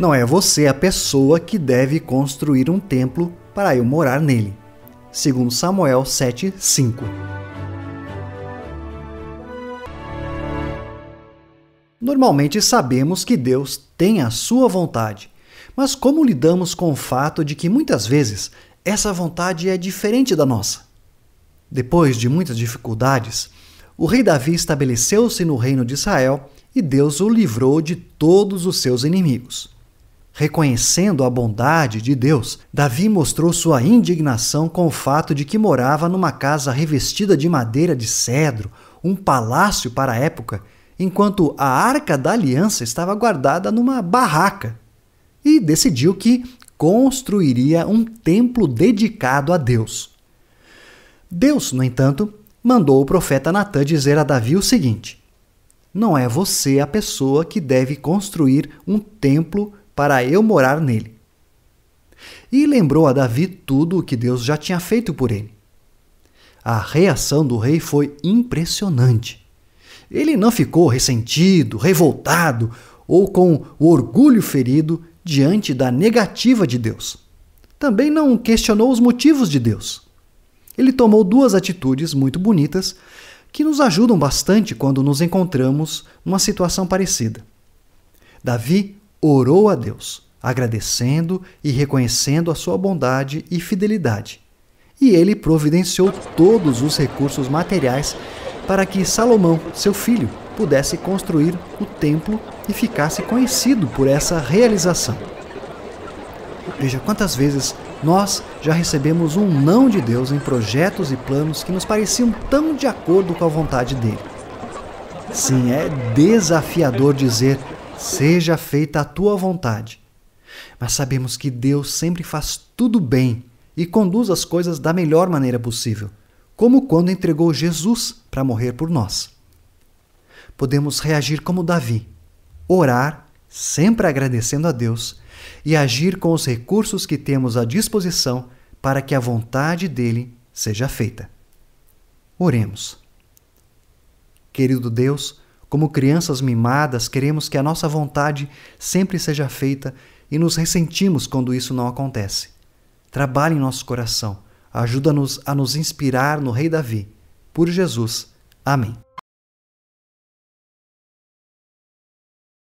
Não é você a pessoa que deve construir um templo para eu morar nele. Segundo Samuel 7:5. Normalmente sabemos que Deus tem a sua vontade, mas como lidamos com o fato de que muitas vezes essa vontade é diferente da nossa? Depois de muitas dificuldades, o rei Davi estabeleceu-se no reino de Israel e Deus o livrou de todos os seus inimigos. Reconhecendo a bondade de Deus, Davi mostrou sua indignação com o fato de que morava numa casa revestida de madeira de cedro, um palácio para a época, enquanto a arca da aliança estava guardada numa barraca. E decidiu que construiria um templo dedicado a Deus. Deus, no entanto, mandou o profeta Natã dizer a Davi o seguinte: Não é você a pessoa que deve construir um templo para eu morar nele. E lembrou a Davi tudo o que Deus já tinha feito por ele. A reação do rei foi impressionante. Ele não ficou ressentido, revoltado ou com o orgulho ferido diante da negativa de Deus. Também não questionou os motivos de Deus. Ele tomou duas atitudes muito bonitas que nos ajudam bastante quando nos encontramos numa situação parecida. Davi orou a Deus, agradecendo e reconhecendo a sua bondade e fidelidade. E ele providenciou todos os recursos materiais para que Salomão, seu filho, pudesse construir o templo e ficasse conhecido por essa realização. Veja quantas vezes nós já recebemos um não de Deus em projetos e planos que nos pareciam tão de acordo com a vontade dele. Sim, é desafiador dizer Seja feita a tua vontade. Mas sabemos que Deus sempre faz tudo bem e conduz as coisas da melhor maneira possível, como quando entregou Jesus para morrer por nós. Podemos reagir como Davi, orar, sempre agradecendo a Deus, e agir com os recursos que temos à disposição para que a vontade dele seja feita. Oremos. Querido Deus, como crianças mimadas, queremos que a nossa vontade sempre seja feita e nos ressentimos quando isso não acontece. Trabalhe em nosso coração. Ajuda-nos a nos inspirar no Rei Davi. Por Jesus. Amém.